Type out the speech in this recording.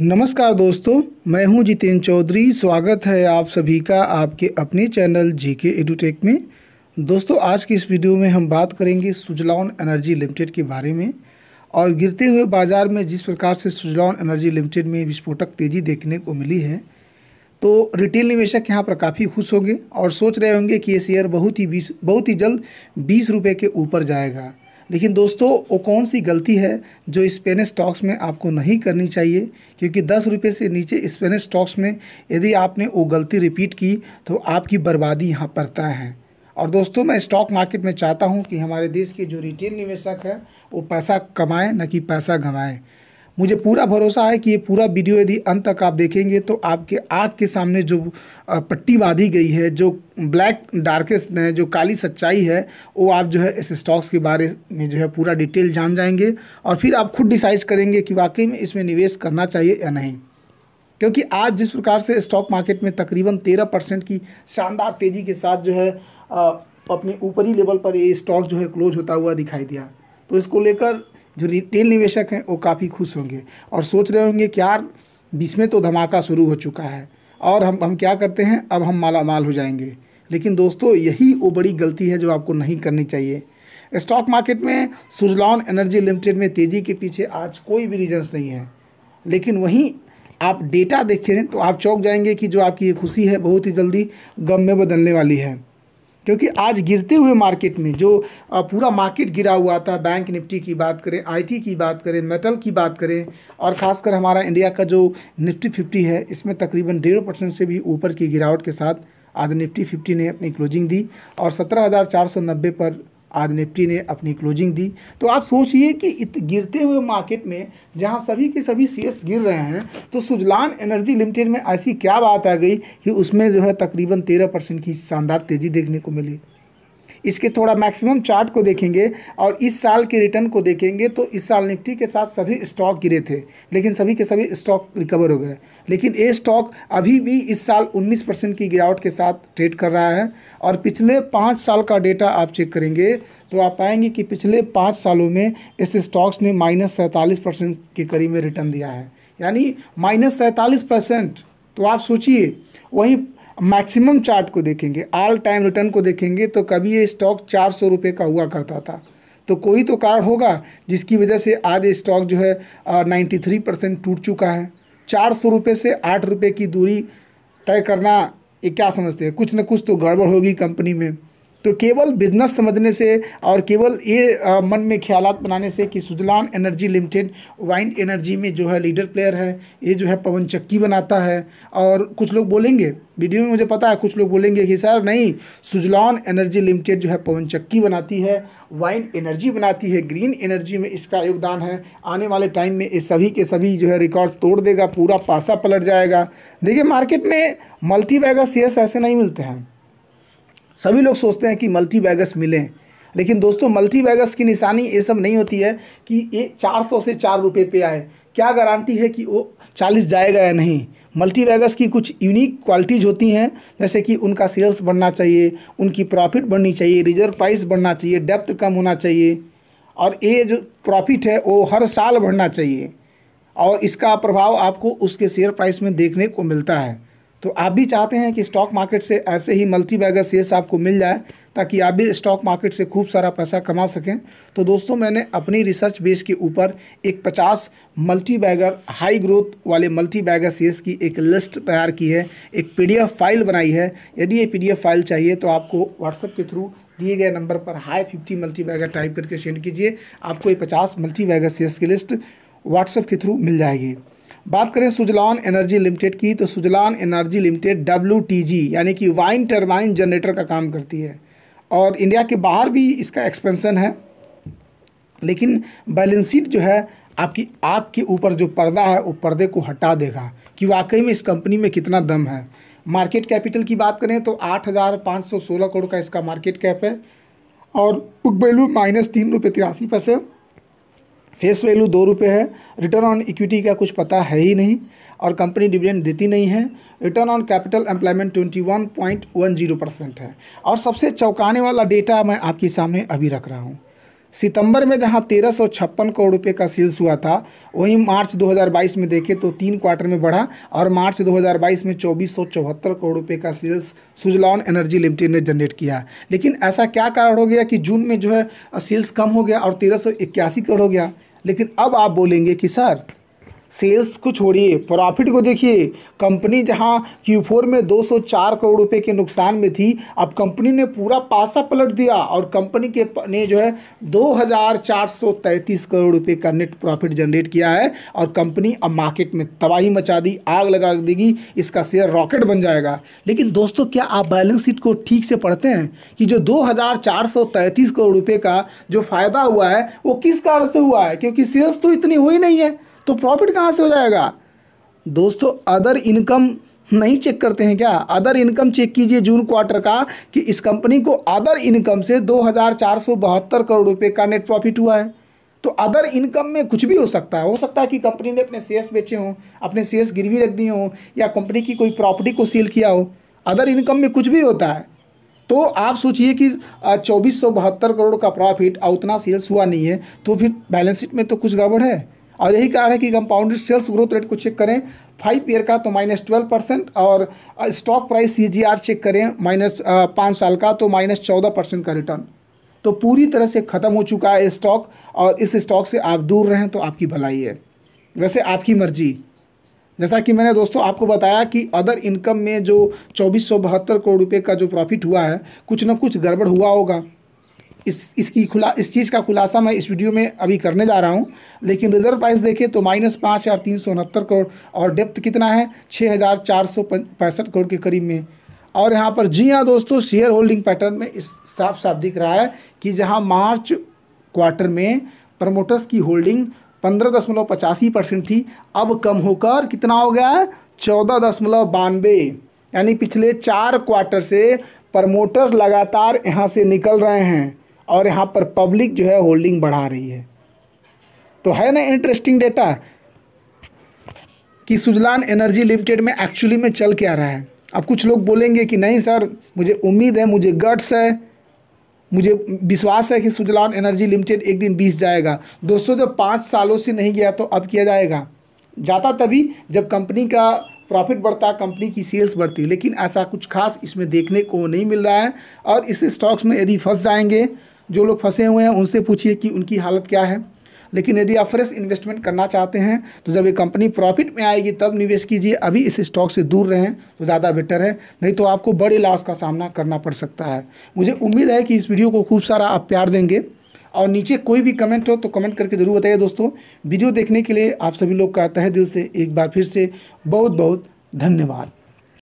नमस्कार दोस्तों मैं हूं जितेंद्र चौधरी स्वागत है आप सभी का आपके अपने चैनल जी के एडुटेक में दोस्तों आज की इस वीडियो में हम बात करेंगे सुजलॉन एनर्जी लिमिटेड के बारे में और गिरते हुए बाज़ार में जिस प्रकार से सुजलॉन एनर्जी लिमिटेड में विस्फोटक तेज़ी देखने को मिली है तो रिटेल निवेशक यहाँ पर काफ़ी खुश होंगे और सोच रहे होंगे कि ये शेयर बहुत ही बीस बहुत ही जल्द बीस रुपये के ऊपर जाएगा लेकिन दोस्तों वो कौन सी गलती है जो स्पेनिश स्टॉक्स में आपको नहीं करनी चाहिए क्योंकि दस रुपये से नीचे स्पेनिश स्टॉक्स में यदि आपने वो गलती रिपीट की तो आपकी बर्बादी यहाँ पर तय है और दोस्तों मैं स्टॉक मार्केट में चाहता हूँ कि हमारे देश के जो रिटेल निवेशक हैं वो पैसा कमाएँ न कि पैसा गंवाएँ मुझे पूरा भरोसा है कि ये पूरा वीडियो यदि अंत तक आप देखेंगे तो आपके आँख के सामने जो पट्टी बांधी गई है जो ब्लैक डार्केस्ट है जो काली सच्चाई है वो आप जो है इस स्टॉक्स के बारे में जो है पूरा डिटेल जान जाएंगे और फिर आप खुद डिसाइड करेंगे कि वाकई में इसमें निवेश करना चाहिए या नहीं क्योंकि आज जिस प्रकार से स्टॉक मार्केट में तकरीबन तेरह परसेंट की शानदार तेज़ी के साथ जो है अपने ऊपरी लेवल पर ये स्टॉक जो है क्लोज होता हुआ दिखाई दिया तो इसको लेकर जो रिटेल निवेशक हैं वो काफ़ी खुश होंगे और सोच रहे होंगे कि यार बीस में तो धमाका शुरू हो चुका है और हम हम क्या करते हैं अब हम माला माल हो जाएंगे लेकिन दोस्तों यही वो बड़ी गलती है जो आपको नहीं करनी चाहिए स्टॉक मार्केट में सुजलॉन एनर्जी लिमिटेड में तेज़ी के पीछे आज कोई भी रीजन्स नहीं है लेकिन वहीं आप डेटा देखें तो आप चौंक जाएंगे कि जो आपकी खुशी है बहुत ही जल्दी गम में बदलने वाली है क्योंकि आज गिरते हुए मार्केट में जो पूरा मार्केट गिरा हुआ था बैंक निफ्टी की बात करें आईटी की बात करें मेटल की बात करें और ख़ासकर हमारा इंडिया का जो निफ्टी फिफ्टी है इसमें तकरीबन डेढ़ परसेंट से भी ऊपर की गिरावट के साथ आज निफ्टी फिफ्टी ने अपनी क्लोजिंग दी और सत्रह हज़ार चार सौ नब्बे पर आज निफ्टी ने अपनी क्लोजिंग दी तो आप सोचिए कि इत गिरते हुए मार्केट में जहां सभी के सभी शेयर्स गिर रहे हैं तो सुजलान एनर्जी लिमिटेड में ऐसी क्या बात आ गई कि उसमें जो है तकरीबन तेरह परसेंट की शानदार तेज़ी देखने को मिली इसके थोड़ा मैक्सिमम चार्ट को देखेंगे और इस साल के रिटर्न को देखेंगे तो इस साल निफ्टी के साथ सभी स्टॉक गिरे थे लेकिन सभी के सभी स्टॉक रिकवर हो गए लेकिन ये स्टॉक अभी भी इस साल 19 परसेंट की गिरावट के साथ ट्रेड कर रहा है और पिछले पाँच साल का डेटा आप चेक करेंगे तो आप पाएंगे कि पिछले पाँच सालों में इस स्टॉक्स ने माइनस सैंतालीस परसेंट के करीब में रिटर्न दिया है यानी माइनस सैंतालीस परसेंट तो आप सोचिए वहीं मैक्सिमम चार्ट को देखेंगे ऑल टाइम रिटर्न को देखेंगे तो कभी ये स्टॉक चार सौ रुपये का हुआ करता था तो कोई तो कारण होगा जिसकी वजह से आज ये स्टॉक जो है नाइन्टी थ्री परसेंट टूट चुका है चार सौ रुपये से आठ रुपये की दूरी तय करना ये क्या समझते हैं कुछ ना कुछ तो गड़बड़ होगी कंपनी में तो केवल बिजनेस समझने से और केवल ये मन में ख्याल बनाने से कि Suzlon energy limited wind energy में जो है लीडर प्लेयर है ये जो है पवन चक्की बनाता है और कुछ लोग बोलेंगे वीडियो में मुझे पता है कुछ लोग बोलेंगे कि सर नहीं सुजलान एनर्जी लिमिटेड जो है पवन चक्की बनाती है वाइन एनर्जी बनाती है ग्रीन एनर्जी में इसका योगदान है आने वाले टाइम में ये सभी के सभी जो है रिकॉर्ड तोड़ देगा पूरा पासा पलट जाएगा देखिए मार्केट में मल्टी बैगर शेयर्स ऐसे नहीं मिलते हैं सभी लोग सोचते हैं कि मल्टी बैगस मिलें लेकिन दोस्तों मल्टी बैगस की निशानी ये सब नहीं होती है कि ये चार सौ से चार रुपये पे आए क्या गारंटी है कि वो चालीस जाएगा या नहीं मल्टी बैगस की कुछ यूनिक क्वालिटीज़ होती हैं जैसे कि उनका सेल्स बढ़ना चाहिए उनकी प्रॉफिट बढ़नी चाहिए रिजर्व प्राइस बढ़ना चाहिए डेप्थ कम होना चाहिए और ये जो प्रॉफिट है वो हर साल बढ़ना चाहिए और इसका प्रभाव आपको उसके शेयर प्राइस में देखने को मिलता है तो आप भी चाहते हैं कि स्टॉक मार्केट से ऐसे ही मल्टी बैगर शेयर्स आपको मिल जाए ताकि आप भी स्टॉक मार्केट से खूब सारा पैसा कमा सकें तो दोस्तों मैंने अपनी रिसर्च बेस के ऊपर एक 50 मल्टी बैगर हाई ग्रोथ वाले मल्टी बैगर शेयर्स की एक लिस्ट तैयार की है एक पी फाइल बनाई है यदि ये पी फाइल चाहिए तो आपको व्हाट्सएप के थ्रू दिए गए नंबर पर hi fifty multibagger type करके सेंड कीजिए आपको ये पचास मल्टी बैगर शेयर्स की लिस्ट व्हाट्सएप के थ्रू मिल जाएगी बात करें सुजलान एनर्जी लिमिटेड की तो सुजलान एनर्जी लिमिटेड डब्ल्यू यानी कि वाइन टर्बाइन जनरेटर का काम करती है और इंडिया के बाहर भी इसका एक्सपेंसन है लेकिन बैलेंस शीट जो है आपकी आग के ऊपर जो पर्दा है वो पर्दे को हटा देगा कि वाकई में इस कंपनी में कितना दम है मार्केट कैपिटल की बात करें तो आठ हज़ार पाँच सौ सोलह करोड़ का इसका मार्केट कैप है और बुक वैल्यू माइनस तीन रुपये तिरासी पैसे फेस वैल्यू दो रुपये है रिटर्न ऑन इक्विटी का कुछ पता है ही नहीं और कंपनी डिविडेंड देती नहीं है return on capital employment twenty one point one zero percent है और सबसे चौंकाने वाला डेटा मैं आपके सामने अभी रख रहा हूँ सितंबर में जहां तेरह सौ छप्पन करोड़ रुपए का सेल्स हुआ था वहीं मार्च 2022 में देखें तो तीन क्वार्टर में बढ़ा और मार्च 2022 में चौबीस सौ चौहत्तर करोड़ रुपए का सेल्स सुजलॉन एनर्जी लिमिटेड ने जनरेट किया लेकिन ऐसा क्या कारण हो गया कि जून में जो है सेल्स कम हो गया और तेरह करोड़ हो गया लेकिन अब आप बोलेंगे कि सर सेल्स को छोड़िए प्रॉफिट को देखिए कंपनी जहां Q4 में 204 करोड़ रुपए के नुकसान में थी अब कंपनी ने पूरा पासा पलट दिया और कंपनी के ने जो है 2433 करोड़ रुपए का नेट प्रॉफिट जनरेट किया है और कंपनी अब मार्केट में तबाही मचा दी आग लगा देगी इसका शेयर रॉकेट बन जाएगा लेकिन दोस्तों क्या आप बैलेंस शीट को ठीक से पढ़ते हैं कि जो दो करोड़ रुपये का जो फ़ायदा हुआ है वो किस कारण से हुआ है क्योंकि सेल्स तो इतनी हुई नहीं है तो प्रॉफिट कहाँ से हो जाएगा दोस्तों अदर इनकम नहीं चेक करते हैं क्या अदर इनकम चेक कीजिए जून क्वार्टर का कि इस कंपनी को अदर इनकम से दो करोड़ रुपए का नेट प्रॉफिट हुआ है तो अदर इनकम में कुछ भी हो सकता है हो सकता है कि कंपनी ने अपने शेयर्स बेचे हों अपने शेयर्स गिरवी रख दिए हों या कंपनी की कोई प्रॉपर्टी को सील किया हो अदर इनकम में कुछ भी होता है तो आप सोचिए कि चौबीस करोड़ का प्रॉफिट और उतना सेल्स हुआ नहीं है तो फिर बैलेंस शीट में तो कुछ गड़बड़ है और यही कारण है कि कंपाउंडेड सेल्स ग्रोथ रेट को चेक करें फाइव ईयर का तो माइनस ट्वेल्व परसेंट और स्टॉक प्राइस सी चेक करें माइनस पाँच साल का तो माइनस चौदह परसेंट का रिटर्न तो पूरी तरह से ख़त्म हो चुका है स्टॉक और इस स्टॉक से आप दूर रहें तो आपकी भलाई है वैसे आपकी मर्जी जैसा कि मैंने दोस्तों आपको बताया कि अदर इनकम में जो चौबीस करोड़ रुपये का जो प्रॉफिट हुआ है कुछ ना कुछ गड़बड़ हुआ होगा इस इसकी खुला इस चीज़ का खुलासा मैं इस वीडियो में अभी करने जा रहा हूँ लेकिन रिजर्व प्राइस देखें तो माइनस पाँच हज़ार तीन सौ उनहत्तर करोड़ और डेप्थ कितना है छः हज़ार चार सौ पैंसठ करोड़ के करीब में और यहाँ पर जी हाँ दोस्तों शेयर होल्डिंग पैटर्न में इस साफ साफ दिख रहा है कि जहाँ मार्च क्वार्टर में प्रमोटर्स की होल्डिंग पंद्रह दशमलव पचासी परसेंट थी अब कम होकर कितना हो गया है चौदह दशमलव बानवे यानी पिछले चार क्वार्टर से प्रमोटर्स लगातार यहाँ से निकल रहे हैं और यहाँ पर पब्लिक जो है होल्डिंग बढ़ा रही है तो है ना इंटरेस्टिंग डेटा कि सुजलान एनर्जी लिमिटेड में एक्चुअली में चल क्या रहा है अब कुछ लोग बोलेंगे कि नहीं सर मुझे उम्मीद है मुझे गट्स है मुझे विश्वास है कि सुजलान एनर्जी लिमिटेड एक दिन बीस जाएगा दोस्तों जब पाँच सालों से नहीं गया तो अब किया जाएगा जाता तभी जब कंपनी का प्रॉफिट बढ़ता कंपनी की सेल्स बढ़ती लेकिन ऐसा कुछ खास इसमें देखने को नहीं मिल रहा है और इस स्टॉक्स में यदि फंस जाएंगे जो लोग फंसे हुए हैं उनसे पूछिए कि उनकी हालत क्या है लेकिन यदि आप फ्रेश इन्वेस्टमेंट करना चाहते हैं तो जब ये कंपनी प्रॉफिट में आएगी तब निवेश कीजिए अभी इस स्टॉक से दूर रहें तो ज़्यादा बेटर है नहीं तो आपको बड़े लॉस का सामना करना पड़ सकता है मुझे उम्मीद है कि इस वीडियो को खूब सारा आप प्यार देंगे और नीचे कोई भी कमेंट हो तो कमेंट करके ज़रूर बताइए दोस्तों वीडियो देखने के लिए आप सभी लोग का तहे दिल से एक बार फिर से बहुत बहुत धन्यवाद